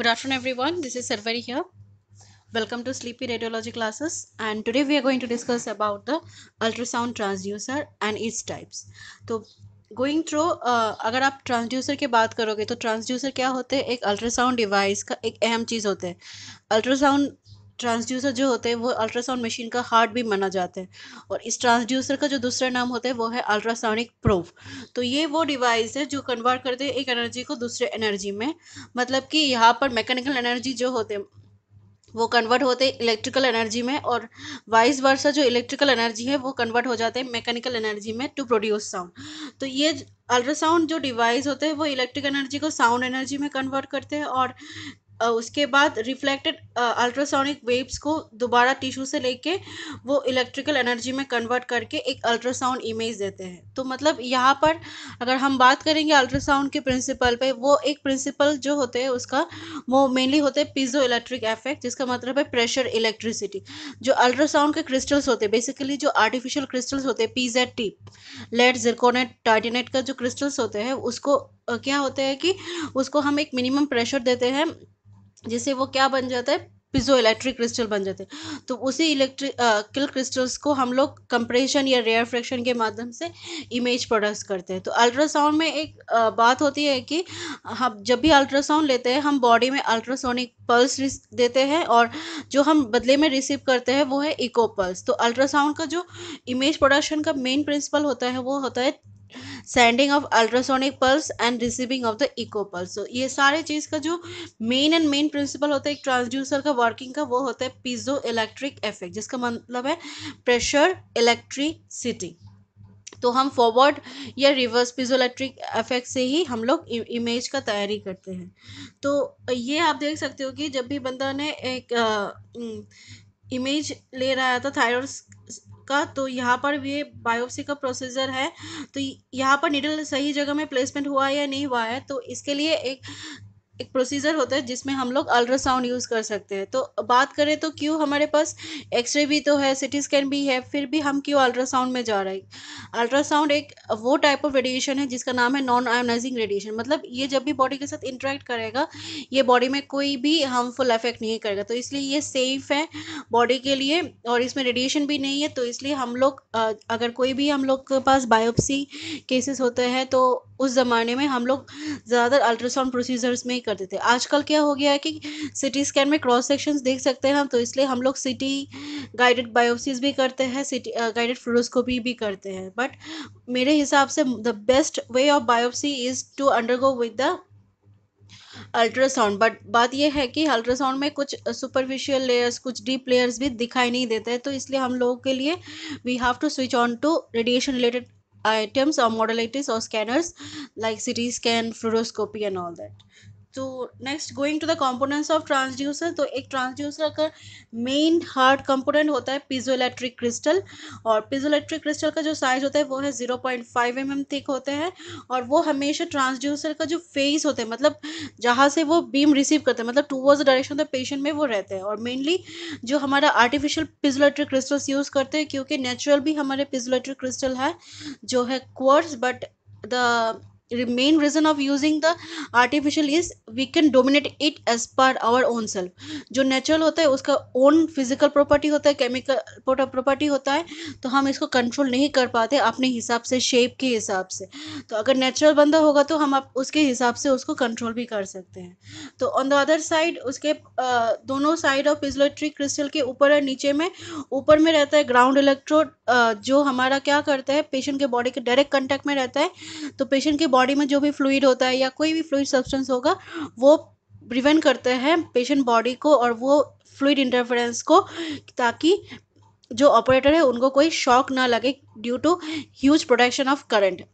Good afternoon everyone, this is Sarvari here. Welcome to Sleepy Radiology classes and today we are going to discuss about the ultrasound transducer and its types. तो going through अगर आप transducer की बात करोगे तो transducer क्या होते हैं एक अल्ट्रासाउंड डिवाइस का एक अहम चीज़ होता है अल्ट्रासाउंड ट्रांसड्यूसर जो होते हैं वो अल्ट्रासाउंड मशीन का हार्ट भी माना जाता है और इस ट्रांसड्यूसर का जो दूसरा नाम होता है वो है अल्ट्रासाउंडिक प्रूफ तो ये वो डिवाइस है जो कन्वर्ट करते हैं एक एनर्जी को दूसरे एनर्जी में मतलब कि यहाँ पर मैकेनिकल एनर्जी जो होते हैं वो कन्वर्ट होते हैं इलेक्ट्रिकल एनर्जी में और वाइस वर्षा जो इलेक्ट्रिकल एनर्जी है वो कन्वर्ट हो जाते हैं मैकेनिकल एनर्जी में टू प्रोड्यूस साउंड तो ये अल्ट्रासाउंड जो डिवाइस होते हैं वो इलेक्ट्रिक एनर्जी को साउंड एनर्जी में कन्वर्ट करते हैं और उसके बाद रिफ्लेक्टेड अल्ट्रासोनिक वेव्स को दोबारा टिश्यू से लेके वो इलेक्ट्रिकल एनर्जी में कन्वर्ट करके एक अल्ट्रासाउंड इमेज देते हैं तो मतलब यहाँ पर अगर हम बात करेंगे अल्ट्रासाउंड के प्रिंसिपल पे वो एक प्रिंसिपल जो होते हैं उसका वो मेनली होते हैं पिजो इलेक्ट्रिक इफेक्ट जिसका मतलब है प्रेशर इलेक्ट्रिसिटी जो अल्ट्रासाउंड के क्रिस्टल्स होते हैं बेसिकली जो आर्टिफिशियल क्रिस्टल्स होते हैं P Z T lead zirconate titanate का जो क्रिस्टल्स होते हैं उसको क्या होते हैं कि उसको हम एक मिनिमम प्रेशर देते हैं जिससे वो क्या बन जाता है पिजो इलेक्ट्रिक क्रिस्टल बन जाते हैं तो उसी इलेक्ट्रिकल क्रिस्टल्स को हम लोग कंप्रेशन या रेयरफ्रैक्शन के माध्यम से इमेज प्रोडक्स करते हैं तो अल्ट्रासाउंड में एक बात होती है कि हम जब भी अल्ट्रासाउंड लेते हैं हम बॉडी में अल्ट्रासोनिक पल्स देते हैं और जो हम बदले में रिसीव करते हैं वो है इको पल्स तो अल्ट्रासाउंड का जो इमेज प्रोडक्शन का मेन प्रिंसिपल होता है वो होता है sending of ultrasonic pulse and receiving of the echo pulse ये सारे चीज़ का जो मेन एंड मेन प्रिंसिपल होता है एक ट्रांसड्यूसर का वर्किंग का वो होता है पिजो इलेक्ट्रिक इफेक्ट जिसका मतलब है प्रेशर इलेक्ट्रिसिटी तो हम फॉरवर्ड या रिवर्स इलेक्ट्रिक इफेक्ट से ही हम लोग इमेज का तैयारी करते हैं तो ये आप देख सकते हो कि जब भी बंदा ने एक आ, इमेज ले रहा था थायरॉइड का तो यहाँ पर भी बायोप्सी का प्रोसीजर है तो यहाँ पर नीडल सही जगह में प्लेसमेंट हुआ है या नहीं हुआ है तो इसके लिए एक एक प्रोसीजर होता है जिसमें हम लोग अल्ट्रासाउंड यूज़ कर सकते हैं तो बात करें तो क्यों हमारे पास एक्सरे भी तो है सिटी स्कैन भी है फिर भी हम क्यों अल्ट्रासाउंड में जा रहे हैं अल्ट्रासाउंड एक वो टाइप ऑफ रेडिएशन है जिसका नाम है नॉन आयोनाइजिंग रेडिएशन मतलब ये जब भी बॉडी के साथ इंटरेक्ट करेगा ये बॉडी में कोई भी हार्मफुल इफेक्ट नहीं करेगा तो इसलिए ये सेफ है बॉडी के लिए और इसमें रेडिएशन भी नहीं है तो इसलिए हम लोग अगर कोई भी हम लोग के पास बायोप्सी केसेस होते हैं तो उस ज़माने में हम लोग ज़्यादातर अल्ट्रासाउंड प्रोसीजर्स में ही करते थे आजकल क्या हो गया है कि सिटी स्कैन में क्रॉस सेक्शन देख सकते हैं हम तो इसलिए हम लोग सिटी गाइडेड बायोप्सीज भी करते हैं सिटी गाइडेड फ्लोरोस्कोपी भी करते हैं बट मेरे हिसाब से the best way of biopsy is to undergo with the ultrasound but बात यह है कि अल्ट्रासाउंड में कुछ सुपरफिशियल लेयर्स कुछ डीप लेयर्स भी दिखाई नहीं देते हैं तो इसलिए हम लोगों के लिए we have to switch on to radiation related items और मॉडलिटीज और scanners like C T scan fluoroscopy and all that तो next going to the components of transducer तो एक ट्रांसड्यूसर का मेन हार्ड कंपोनेंट होता है पिजोइलेक्ट्रिक क्रिस्टल और पिजोइलेक्ट्रिक क्रिस्टल का जो साइज होता है वो है zero point five M M thick होते हैं और वो हमेशा ट्रांसड्यूसर का जो फेस होता है मतलब जहाँ से वो बीम रिसीव करते हैं मतलब towards direction of the patient में वो रहते हैं और मेनली जो हमारा आर्टिफिशियल पिजोलेट्रिक क्रिस्टल्स यूज़ करते हैं क्योंकि नेचुरल भी हमारे पिजोलेट्रिक क्रिस्टल है जो है quartz but the main reason of using the artificial is we can dominate it as per our own self जो नेचुरल होता है उसका ओन फिजिकल प्रॉपर्टी होता है केमिकल प्रॉपर्टी होता है तो हम इसको कंट्रोल नहीं कर पाते अपने हिसाब से शेप के हिसाब से तो अगर नेचुरल बंदा होगा तो हम आप उसके हिसाब से उसको कंट्रोल भी कर सकते हैं तो ऑन द अदर साइड उसके आ, दोनों साइड ऑफ पिजलोट्री क्रिस्टल के ऊपर और नीचे में ऊपर में रहता है ग्राउंड इलेक्ट्रोड जो हमारा क्या करता है पेशेंट के बॉडी के डायरेक्ट कंटेक्ट में रहता है तो पेशेंट के बॉडी बॉडी में जो भी फ्लूड होता है या कोई भी फ्लूड सब्सटेंस होगा वो प्रिवेंट करते हैं पेशेंट बॉडी को और वो फ्लूड इंटरफेरेंस को ताकि जो ऑपरेटर है उनको कोई शॉक ना लगे due to huge protection of current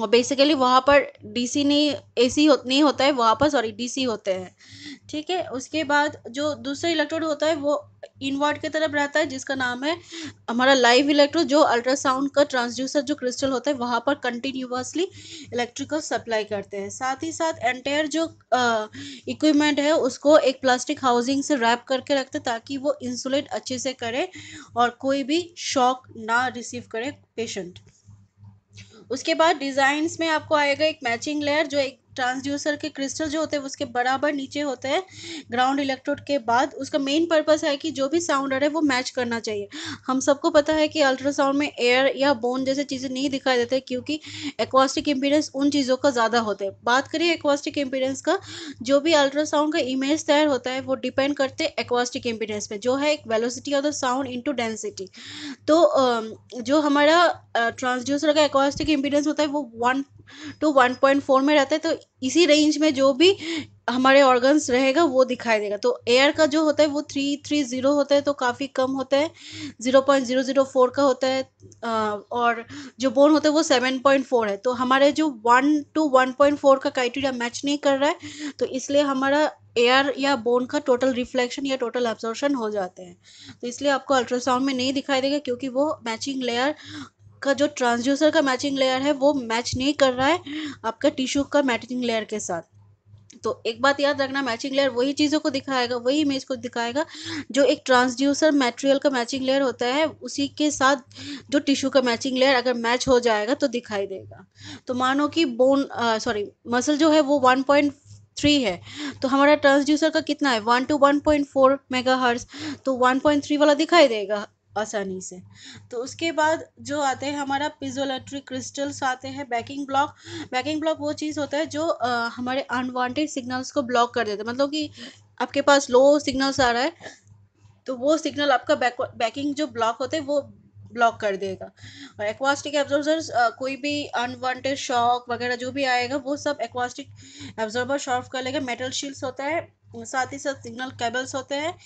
और बेसिकली वहाँ पर डीसी नहीं एसी हो, नहीं होता है वहाँ पर सॉरी डीसी होते हैं ठीक है उसके बाद जो दूसरा इलेक्ट्रोड होता है वो इनवर्ट की तरफ रहता है जिसका नाम है हमारा लाइव इलेक्ट्रोड जो अल्ट्रासाउंड का ट्रांसड्यूसर जो क्रिस्टल होता है वहाँ पर कंटिन्यूसली इलेक्ट्रिकल सप्लाई करते हैं साथ ही साथ एंटायर जो इक्विपमेंट है उसको एक प्लास्टिक हाउसिंग से रैप करके रखते ताकि वो इंसुलेट अच्छे से करे और कोई भी शॉक ना रिसीव करे पेशेंट उसके बाद डिज़ाइंस में आपको आएगा एक मैचिंग लेयर जो एक ट्रांसड्यूसर के क्रिस्टल जो होते हैं उसके बराबर नीचे होते हैं ग्राउंड इलेक्ट्रोड के बाद उसका मेन पर्पस है कि जो भी साउंड आ रहा है वो मैच करना चाहिए हम सबको पता है कि अल्ट्रासाउंड में एयर या बोन जैसे चीज़ें नहीं दिखाई देते क्योंकि एक्वास्टिक इम्पीडेंस उन चीज़ों का ज़्यादा होता है बात करें एक्वास्टिक इम्पीडेंस का जो भी अल्ट्रासाउंड का इमेज तैयार होता है वो डिपेंड करते हैं एक्वास्टिक इम्पीडेंस पर जो है एक velocity of the sound into density तो जो हमारा ट्रांसड्यूसर का एक्वास्टिक इम्पीडेंस होता है वो वन टू तो 1.4 में रहता है तो इसी रेंज में जो भी हमारे ऑर्गन्स रहेगा वो दिखाई देगा तो एयर का जो होता है वो थ्री थ्री ज़ीरो होता है तो काफ़ी कम होता है zero point zero zero four का होता है और जो बोन होता है वो सेवन पॉइंट फोर है तो हमारे जो one two one point four का क्राइटेरिया मैच नहीं कर रहा है तो इसलिए हमारा एयर या बोन का टोटल रिफ्लेक्शन या टोटल एब्जॉर्शन हो जाते हैं तो इसलिए आपको अल्ट्रासाउंड में नहीं दिखाई देगा क्योंकि वो मैचिंग लेयर आपका जो ट्रांसड्यूसर का मैचिंग लेयर है वो मैच नहीं कर रहा है आपका टिश्यू का मैचिंग लेयर के साथ तो एक बात याद रखना मैचिंग लेयर वही चीज़ों को दिखाएगा वही इमेज को दिखाएगा जो एक ट्रांसड्यूसर मटेरियल का मैचिंग लेयर होता है उसी के साथ जो टिश्यू का मैचिंग लेयर अगर मैच हो जाएगा तो दिखाई देगा तो मानो कि बोन सॉरी मसल जो है वो वन पॉइंट थ्री है तो हमारा ट्रांसड्यूसर का कितना है one two one point four mega hertz तो वन पॉइंट थ्री वाला दिखाई देगा आसानी से तो उसके बाद जो आते हैं हमारा पिजोलेट्री क्रिस्टल्स आते हैं बैकिंग ब्लॉक बैकिंग ब्लॉक वो चीज़ होता है जो आ, हमारे अनवांटेड सिग्नल्स को ब्लॉक कर देता है मतलब कि आपके पास लो सिग्नल्स आ रहा है तो वो सिग्नल आपका बैक बैकिंग जो ब्लॉक होते हैं वो ब्लॉक कर देगा और एक्वास्टिक एब्जॉर्बर्स कोई भी अनवांटेड शॉक वगैरह जो भी आएगा वो सब एक्वास्टिक एब्जॉर्बर शॉर्फ कर लेगा मेटल शील्ड्स होता है साथ ही साथ सिग्नल केबल्स होते हैं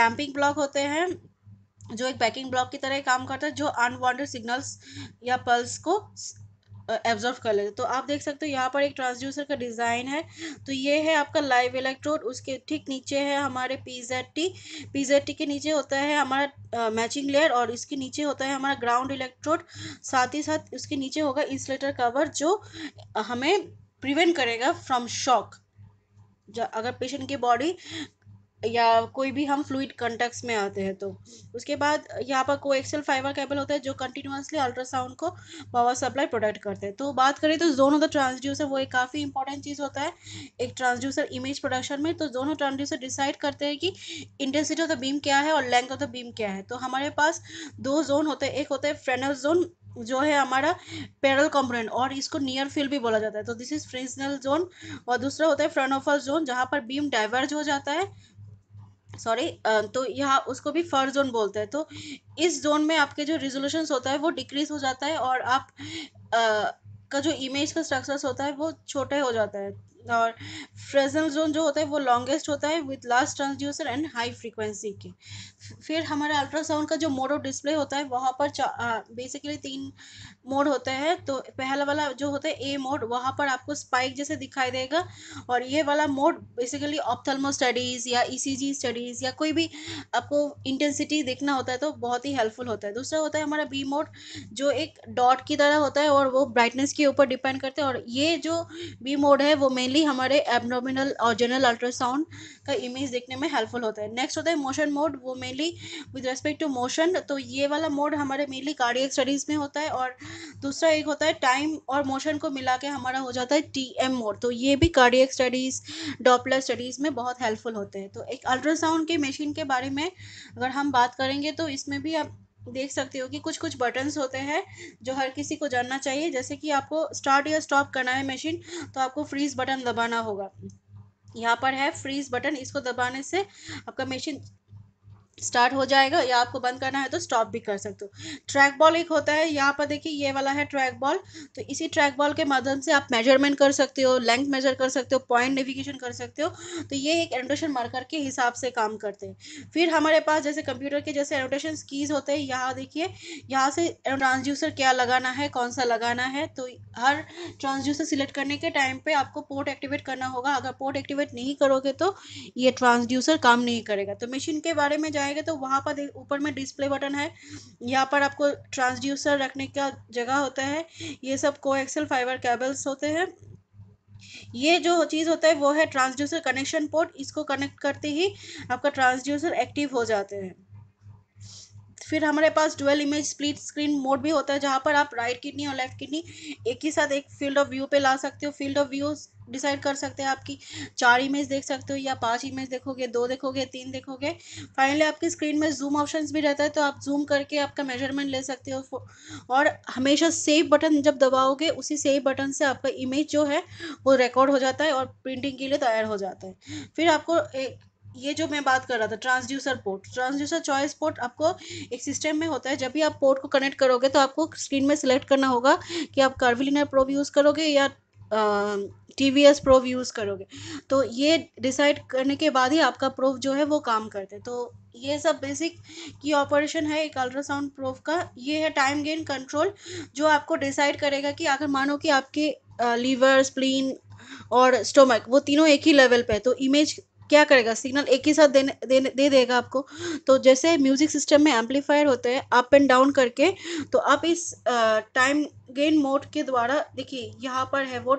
डैम्पिंग ब्लॉक होते हैं जो एक पैकिंग ब्लॉक की तरह काम करता है जो अनवांटेड सिग्नल्स या पल्स को एब्जॉर्व कर लेते तो आप देख सकते हो यहाँ पर एक ट्रांसड्यूसर का डिज़ाइन है तो ये है आपका लाइव इलेक्ट्रोड उसके ठीक नीचे है हमारे पीजेटी पीजेटी के नीचे होता है हमारा मैचिंग लेयर और इसके नीचे होता है हमारा ग्राउंड इलेक्ट्रोड साथ ही साथ उसके नीचे होगा इंसुलेटर कवर जो हमें प्रिवेंट करेगा फ्रॉम शॉक अगर पेशेंट की बॉडी या कोई भी हम फ्लूड कंटेक्ट में आते हैं तो उसके बाद यहाँ पर को एक्सेल फाइबर केबल होता है जो कंटिन्यूसली अल्ट्रासाउंड को पावर सप्लाई प्रोडक्ट करते हैं तो बात करें तो जोन ऑफ द ट्रांसड्यूसर वो एक काफ़ी इंपॉर्टेंट चीज़ होता है एक ट्रांसड्यूसर इमेज प्रोडक्शन में तो जोन ऑफ ट्रांसड्यूसर डिसाइड करते हैं कि इंटेंसिटी ऑफ द बीम क्या है और लेंथ ऑफ द बीम क्या है तो हमारे पास दो जोन होते हैं एक होता है फ्रेनल जोन जो है हमारा पैरल कंपोनेंट और इसको नियर फील्ड भी बोला जाता है तो दिस इज फ्रिजनल जोन और दूसरा होता है फ्रेनोफल ऑफर जोन जहाँ पर बीम डाइवर्ज हो जाता है सॉरी तो यहाँ उसको भी फर जोन बोलते हैं तो इस जोन में आपके जो रिजोल्यूशन होता है वो डिक्रीज हो जाता है और आप आ, का जो इमेज का स्ट्रक्चर्स होता है वो छोटे हो जाता है और फ्रेजनल जोन जो होता है वो लॉन्गेस्ट होता है with last transducer and high frequency के फिर हमारा अल्ट्रासाउंड का जो मोड ऑफ डिस्प्ले होता है वहाँ पर बेसिकली तीन मोड होते हैं तो पहला वाला जो होता है ए मोड वहाँ पर आपको स्पाइक जैसे दिखाई देगा और ये वाला मोड बेसिकली ऑप्थलमो स्टडीज़ या ई e स्टडीज़ या कोई भी आपको इंटेंसिटी देखना होता है तो बहुत ही हेल्पफुल होता है दूसरा होता है हमारा बी मोड जो एक डॉट की तरह होता है और वो ब्राइटनेस के ऊपर डिपेंड करते हैं और ये जो बी मोड है वो मेन मेनली हमारे एबनोमिनल और जनरल अल्ट्रासाउंड का इमेज देखने में हेल्पफुल होता है नेक्स्ट होता है मोशन मोड वो mainly with respect to motion तो ये वाला मोड हमारे मेनली कार्डियक स्टडीज़ में होता है और दूसरा एक होता है टाइम और मोशन को मिला के हमारा हो जाता है टी एम मोड तो ये भी कार्डियक स्टडीज़ डॉपलर स्टडीज़ में बहुत हेल्पफुल होते हैं तो एक अल्ट्रासाउंड के मशीन के बारे में अगर हम बात करेंगे तो इसमें भी आप देख सकते हो कि कुछ कुछ बटन्स होते हैं जो हर किसी को जानना चाहिए जैसे कि आपको स्टार्ट या स्टॉप करना है मशीन तो आपको फ्रीज़ बटन दबाना होगा यहाँ पर है फ्रीज़ बटन इसको दबाने से आपका मशीन स्टार्ट हो जाएगा या आपको बंद करना है तो स्टॉप भी कर सकते हो ट्रैक बॉल एक होता है यहाँ पर देखिए ये वाला है ट्रैक बॉल तो इसी ट्रैक बॉल के माध्यम से आप मेजरमेंट कर सकते हो लेंथ मेजर कर सकते हो पॉइंट नेविगेशन कर सकते हो तो ये एक एनोटेशन मार्कर के हिसाब से काम करते हैं फिर हमारे पास जैसे कंप्यूटर के जैसे एनोटेशन कीज होते हैं यहाँ देखिए यहाँ से ट्रांसड्यूसर क्या लगाना है कौन सा लगाना है तो हर ट्रांसड्यूसर सिलेक्ट करने के टाइम पर आपको पोर्ट एक्टिवेट करना होगा अगर पोर्ट एक्टिवेट नहीं करोगे तो ये ट्रांसड्यूसर काम नहीं करेगा तो मशीन के बारे में जाए जाएंगे तो वहाँ पर ऊपर में डिस्प्ले बटन है यहाँ पर आपको ट्रांसड्यूसर रखने का जगह होता है ये सब को एक्सेल फाइबर केबल्स होते हैं ये जो चीज़ होता है वो है ट्रांसड्यूसर कनेक्शन पोर्ट इसको कनेक्ट करते ही आपका ट्रांसड्यूसर एक्टिव हो जाते हैं फिर हमारे पास dual image split screen mode भी होता है जहाँ पर आप राइट किडनी और लेफ्ट किडनी एक ही साथ एक फील्ड ऑफ व्यू पे ला सकते हो फील्ड ऑफ व्यू डिसाइड कर सकते हैं आपकी चार इमेज देख सकते हो या पांच इमेज देखोगे दो देखोगे तीन देखोगे फाइनली आपकी स्क्रीन में जूम ऑप्शंस भी रहता है तो आप जूम करके आपका मेजरमेंट ले सकते हो और हमेशा सेव बटन जब दबाओगे उसी सेव बटन से आपका इमेज जो है वो रिकॉर्ड हो जाता है और प्रिंटिंग के लिए तैयार हो जाता है फिर आपको ये जो मैं बात कर रहा था transducer port transducer choice port आपको एक सिस्टम में होता है जब भी आप पोर्ट को कनेक्ट करोगे तो आपको स्क्रीन में सिलेक्ट करना होगा कि आप कार्विलिनर प्रोव यूज़ करोगे या T V S probe use करोगे तो ये डिसाइड करने के बाद ही आपका प्रोव जो है वो काम करते तो ये सब बेसिक की ऑपरेशन है एक अल्ट्रासाउंड प्रोव का ये है टाइम गेन कंट्रोल जो आपको डिसाइड करेगा कि अगर मानो कि आपके लीवर स्प्लीन और स्टोमक वो तीनों एक ही लेवल पे है तो इमेज क्या करेगा सिग्नल एक ही साथ देने, देने दे देगा आपको तो जैसे म्यूज़िक सिस्टम में एम्पलीफायर होते हैं अप एंड डाउन करके तो आप इस टाइम गेन मोड के द्वारा देखिए यहाँ पर है वो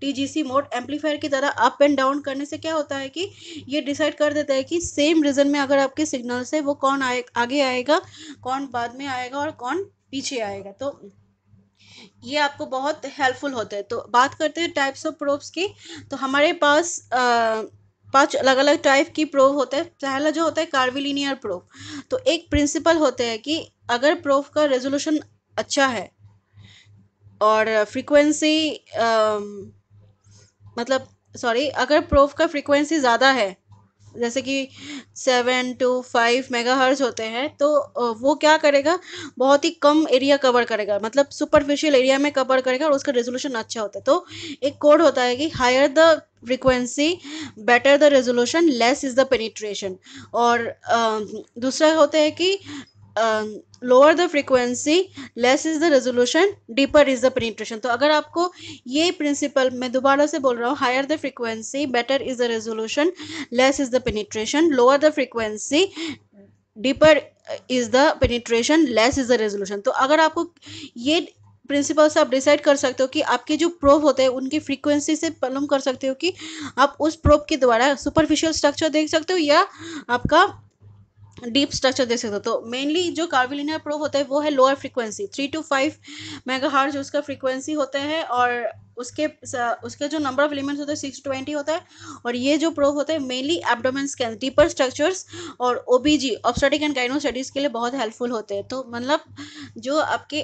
टीजीसी मोड एम्पलीफायर की तरह अप एंड डाउन करने से क्या होता है कि ये डिसाइड कर देता है कि सेम रीजन में अगर आपके सिग्नल से वो कौन आए आगे आएगा कौन बाद में आएगा और कौन पीछे आएगा तो ये आपको बहुत हेल्पफुल होता है तो बात करते हैं टाइप्स ऑफ प्रोब्स की तो हमारे पास आ, पांच अलग अलग टाइप की प्रूफ होते हैं पहला जो होता है कार्विलीनियर प्रूफ तो एक प्रिंसिपल होते हैं कि अगर प्रूफ का रेजोल्यूशन अच्छा है और फ्रीक्वेंसी मतलब सॉरी अगर प्रूफ का फ्रीक्वेंसी ज़्यादा है जैसे कि seven to five mega hertz होते हैं तो वो क्या करेगा बहुत ही कम एरिया कवर करेगा मतलब सुपरफिशियल एरिया में कवर करेगा और उसका रेजोल्यूशन अच्छा होता है तो एक कोड होता है कि higher the frequency better the resolution less is the penetration और दूसरा होता है कि lower the frequency less is the resolution deeper is the penetration तो अगर आपको ये प्रिंसिपल मैं दोबारा से बोल रहा हूँ higher the frequency better is the resolution less is the penetration lower the frequency deeper is the penetration less is the resolution तो अगर आपको ये प्रिंसिपल से आप डिसाइड कर सकते हो कि आपके जो प्रोब होते हैं उनकी फ्रीक्वेंसी से मालूम कर सकते हो कि आप उस प्रोब के द्वारा सुपरफिशियल स्ट्रक्चर देख सकते हो या आपका डीप स्ट्रक्चर देख सकते हो तो मेनली जो कार्विलिनियर प्रो होता है वो है lower frequency three two five mega जो उसका फ्रीक्वेंसी होता है और उसके उसके जो नंबर ऑफ एलिमेंट्स होते हैं सिक्स ट्वेंटी होता है और ये जो प्रो होता है mainly abdomen scan deeper structures और O B G obstetric and gynae studies के लिए बहुत हेल्पफुल होते हैं तो मतलब जो आपके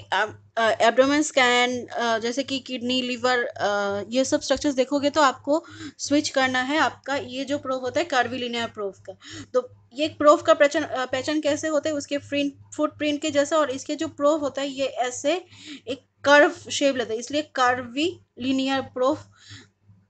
एबडोमेन स्कैन जैसे कि किडनी लीवर ये सब स्ट्रक्चर्स देखोगे तो आपको स्विच करना है आपका ये जो प्रो होता है कार्विलिनियर प्रोब का तो ये एक का पैचन पैचन कैसे होता है उसके प्रिंट फुटप्रिंट के जैसा और इसके जो प्रोफ होता है ये ऐसे एक कर्व शेप लेता है इसलिए कर्वी लीनियर प्रोफ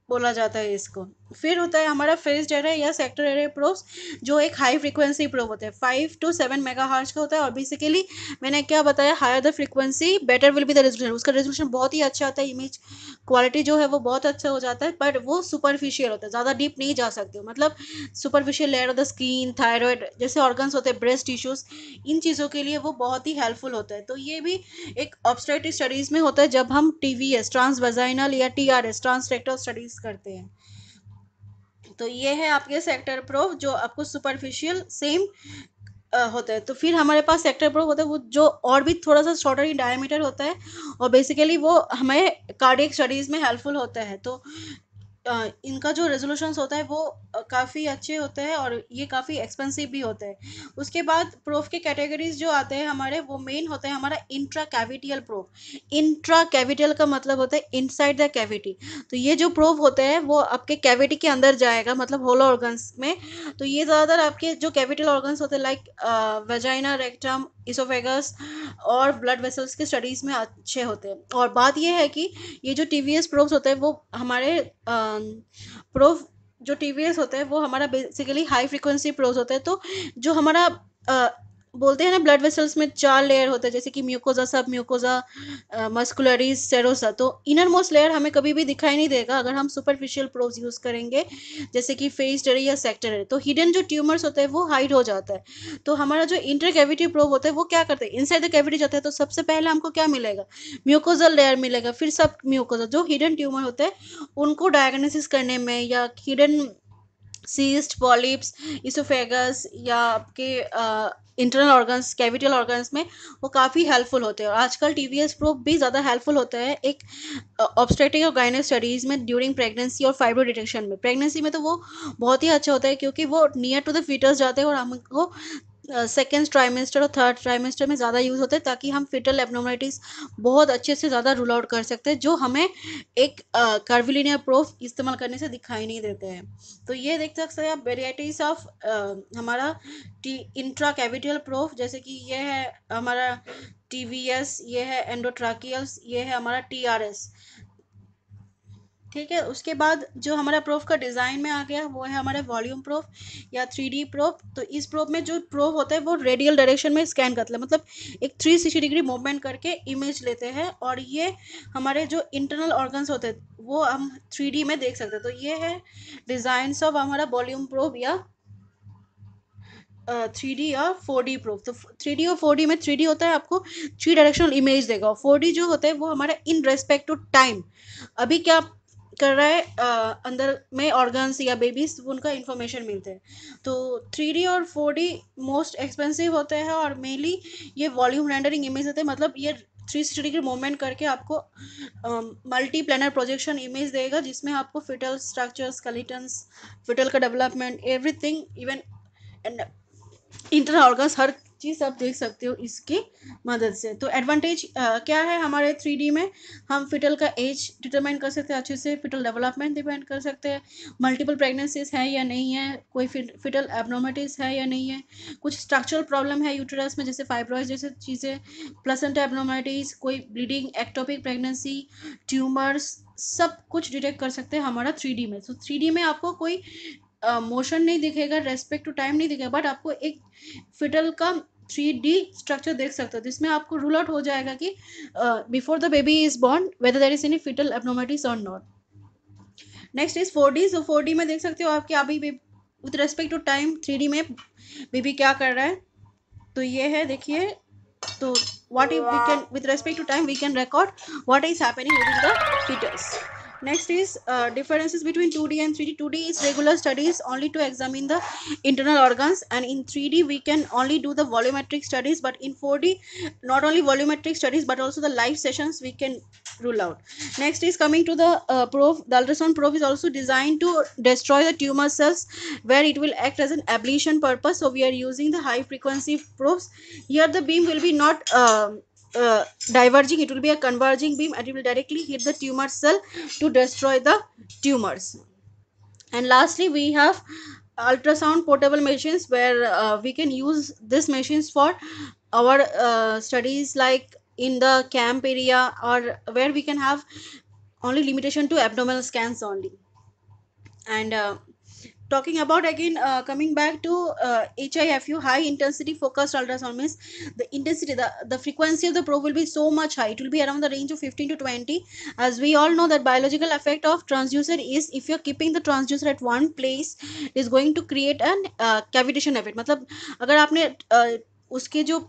बोला जाता है इसको फिर होता है हमारा फेज एरे या सेक्टर एरे प्रोब्स जो एक हाई फ्रीक्वेंसी प्रोब होते हैं five to seven mega hertz का होता है और बेसिकली मैंने क्या बताया higher the frequency better will be the resolution उसका रेजोल्यूशन बहुत ही अच्छा आता है इमेज क्वालिटी जो है वो बहुत अच्छा हो जाता है बट वो सुपरफिशियल होता है ज़्यादा डीप नहीं जा सकते मतलब superficial layer of the skin thyroid जैसे ऑर्गन्स होते हैं ब्रेस्ट टिश्यूज़ इन चीज़ों के लिए वो बहुत ही हेल्पफुल होता है तो ये भी एक ऑब्स्ट्रेटिव स्टडीज़ में होता है जब हम टी वी एस ट्रांसवेजाइनल या T R S transrectal studies करते हैं तो ये है आपके सेक्टर प्रूफ जो आपको सुपरफिशियल सेम होता है तो फिर हमारे पास सेक्टर प्रूफ होता है वो जो और भी थोड़ा सा शॉर्टर ही डायमीटर होता है और बेसिकली वो हमें कार्डिक स्टडीज़ में हेल्पफुल होता है तो इनका जो रेजोल्यूशन होता है वो काफ़ी अच्छे होते हैं और ये काफ़ी एक्सपेंसिव भी होते हैं उसके बाद प्रूफ के कैटेगरीज जो आते हैं हमारे वो मेन होते हैं हमारा intra cavitary probe intra cavitary का मतलब होता है इनसाइड द कैविटी तो ये जो प्रूफ होते हैं वो आपके कैविटी के अंदर जाएगा मतलब होलो ऑर्गन्स में तो ये ज़्यादातर आपके जो कैविटल ऑर्गन्स होते हैं लाइक वेजाइना रेक्टम इसोफेगस और ब्लड वेसल्स के स्टडीज़ में अच्छे होते हैं और बात यह है कि ये जो टी वी प्रोफ्स होते हैं वो हमारे आ, प्रो जो टी होता है वो हमारा बेसिकली हाई फ्रिक्वेंसी प्रोज होता है तो जो हमारा बोलते हैं ना ब्लड वेसल्स में चार लेयर होता है जैसे कि mucosa sub mucosa muscularis serosa तो इनर मोस्ट लेयर हमें कभी भी दिखाई नहीं देगा अगर हम सुपरफिशियल प्रोब्स यूज़ करेंगे जैसे कि फेस डरी या सेक्टर है तो हिडन जो ट्यूमर्स होते हैं वो हाइड हो जाता है तो हमारा जो इंटर कैविटी प्रोब होता है वो क्या करते हैं इनसाइड द कैविटी जाता है तो सबसे पहले हमको क्या मिलेगा म्यूकोजल लेयर मिलेगा फिर सब म्यूकोजा जो हिडन ट्यूमर होते हैं उनको डायग्नोसिस करने में या हिडन सीस्ट पॉलिप्स इसोफेगस या आपके uh, internal organs cavitary organs में वो काफ़ी हेल्पफुल होते हैं और आजकल टी वी एस प्रो भी ज़्यादा हेल्पफुल होता है एक ऑब्स्टेटिक और गाइनो स्टडीज़ में ड्यूरिंग प्रेगनेंसी और फाइब्रो डिटेक्शन में प्रेगनेंसी में तो वो बहुत ही अच्छा होता है क्योंकि वो नियर टू द फीटर्स जाते हैं और हमको सेकेंड ट्राइमेस्टर और थर्ड ट्राइमेस्टर में ज़्यादा यूज़ होते हैं ताकि हम फिटल एबनोमलिटीज़ बहुत अच्छे से ज़्यादा रूल आउट कर सकते हैं जो हमें एक कार्विलिन प्रोफ प्रूफ इस्तेमाल करने से दिखाई नहीं देते हैं तो ये देख सकते हैं आप वेराइटीज़ ऑफ हमारा टी इंट्रा कैविटियल प्रूफ जैसे कि ये है हमारा टी ये है एंडोट्राकियल्स ये है हमारा टी ठीक है उसके बाद जो हमारा प्रूफ का डिज़ाइन में आ गया वो है हमारा वॉल्यूम प्रूफ या थ्री डी प्रूफ तो इस प्रूफ में जो प्रूफ होता है वो रेडियल डायरेक्शन में स्कैन करता है मतलब एक थ्री सिक्सटी डिग्री मूवमेंट करके इमेज लेते हैं और ये हमारे जो इंटरनल ऑर्गन्स होते हैं वो हम थ्री में देख सकते हैं तो ये है डिज़ाइन ऑफ हमारा वॉल्यूम प्रूफ या थ्री डी या फोर डी प्रूफ तो थ्री डी और फोर डी में थ्री डी होता है आपको थ्री डायरेक्शनल इमेज देगा और फोर डी जो होता है वो हमारा इन रेस्पेक्ट टू टाइम अभी क्या कर रहा है आ, अंदर में ऑर्गन्स या बेबीज उनका इन्फॉर्मेशन मिलते हैं तो थ्री और फोर मोस्ट एक्सपेंसिव होते हैं और मेनली ये वॉल्यूम रेंडरिंग इमेज होते हैं मतलब ये थ्री सिक्सटी डिग्री मूवमेंट करके आपको मल्टी प्लानर प्रोजेक्शन इमेज देगा जिसमें आपको फिटल स्ट्रक्चर्स कलिटन्स फिटल का development everything even and internal organs हर चीज़ आप देख सकते हो इसकी मदद से तो एडवांटेज क्या है हमारे थ्री में हम फिटल का एज डिटरमाइन कर सकते हैं अच्छे से फिटल डेवलपमेंट डिपेंड कर सकते हैं मल्टीपल प्रेगनेंसीज है या नहीं है कोई फिटल एबनोमेटीज है या नहीं है कुछ स्ट्रक्चरल प्रॉब्लम है यूटरस में जैसे फाइब्रॉइड जैसे चीज़ें प्लसेंट एबनोमेटीज कोई ब्लीडिंग एक्टोपिक प्रेगनेंसी ट्यूमर्स सब कुछ डिटेक्ट कर सकते हैं हमारा थ्री में सो so, थ्री में आपको कोई मोशन नहीं दिखेगा रेस्पेक्ट टू टाइम नहीं दिखेगा बट आपको एक फिटल का थ्री डी स्ट्रक्चर देख सकते हो जिसमें आपको रूल आउट हो जाएगा कि before the baby is born whether there is any fetal abnormalities और not next is four D so four D में देख सकते हो आपके अभी with respect to time three D में बेबी क्या कर रहा है तो ये है देखिए तो what if we can with respect to time we can record what is happening within the fetus next is uh, differences between 2d and 3d 2d is regular studies only to examine the internal organs and in 3d we can only do the volumetric studies but in 4d not only volumetric studies but also the live sessions we can rule out next is coming to the uh, probe the ultrasound probe is also designed to destroy the tumor cells where it will act as an ablation purpose so we are using the high frequency probes here the beam will be not um, uh, diverging it will be a converging beam and it will directly hit the tumor cell to destroy the tumors and lastly we have ultrasound portable machines where uh, we can use these machines for our uh, studies like in the camp area or where we can have only limitation to abdominal scans only and uh, talking about again uh, coming back to uh, HIFU high intensity focused ultrasound means the intensity the, the frequency of the probe will be so much high it will be around the range of 15 to 20 as we all know that biological effect of transducer is if you're keeping the transducer at one place it is going to create an uh, cavitation effect मतलब अगर आपने uh, उसके जो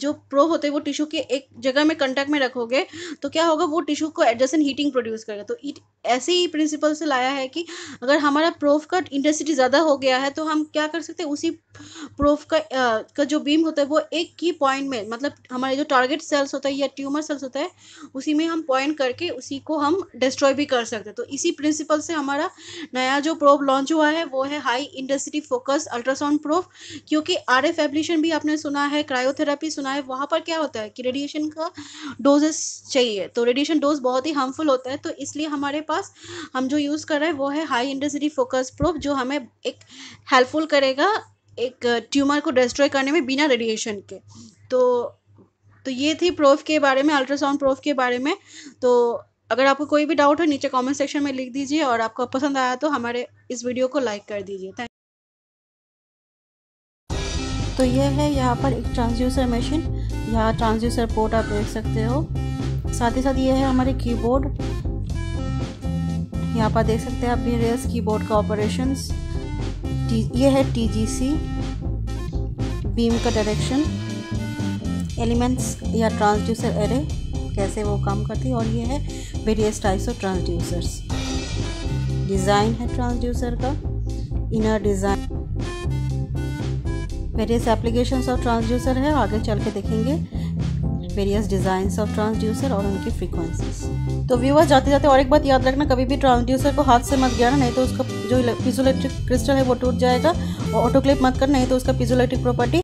जो pro होते हैं वो tissue के एक जगह में कंटेक्ट में रखोगे तो क्या होगा वो टिश्यू को एडजस्टन हीटिंग प्रोड्यूस करेगा तो इट ऐसे ही प्रिंसिपल से लाया है कि अगर हमारा प्रोफ का इंटेंसिटी ज़्यादा हो गया है तो हम क्या कर सकते हैं उसी प्रोफ का आ, का जो बीम होता है वो एक की पॉइंट में मतलब हमारे जो टारगेट सेल्स होता है या ट्यूमर सेल्स होता है उसी में हम पॉइंट करके उसी को हम डिस्ट्रॉय भी कर सकते हैं तो इसी प्रिंसिपल से हमारा नया जो प्रोफ लॉन्च हुआ है वो है high intensity focus ultrasound probe क्योंकि आर एफ एब्लिशन भी आपने सुना सुना है क्रायोथेरेपी सुना है वहाँ पर क्या होता है कि रेडिएशन का डोजेस चाहिए तो रेडिएशन डोज बहुत ही हार्मफुल होता है तो इसलिए हमारे पास हम जो यूज़ कर रहे हैं वो है हाई इंडस्ट्री फोकस प्रोब जो हमें एक हेल्पफुल करेगा एक ट्यूमर को डिस्ट्रॉय करने में बिना रेडिएशन के तो तो ये थी प्रोफ के बारे में अल्ट्रासाउंड प्रोफ के बारे में तो अगर आपको कोई भी डाउट हो नीचे कमेंट सेक्शन में लिख दीजिए और आपको पसंद आया तो हमारे इस वीडियो को लाइक कर दीजिए थैंक तो यह है यहाँ पर एक ट्रांसड्यूसर मशीन यहाँ ट्रांसड्यूसर पोर्ट आप देख सकते हो साथ ही साथ ये है हमारे कीबोर्ड यहाँ पर देख सकते हैं आप वेरियस कीबोर्ड का ऑपरेशन ये है टीजीसी बीम का डायरेक्शन एलिमेंट्स या ट्रांसड्यूसर एरे कैसे वो काम करती है और ये है various types of transducers design है ट्रांसड्यूसर का inner design various applications of transducer है आगे चल के देखेंगे वेरियस डिजाइन ऑफ ट्रांसड्यूसर और उनकी फ्रीक्वेंसीज तो व्यूअर जाते जाते और एक बात याद रखना कभी भी ट्रांसड्यूसर को हाथ से मत गिराना नहीं तो उसका जो पिजोलेक्ट्रिक क्रिस्टल है वो टूट जाएगा और ऑटोक्लिप मत कर नहीं तो उसका पिजोलेक्ट्रिक प्रॉपर्टी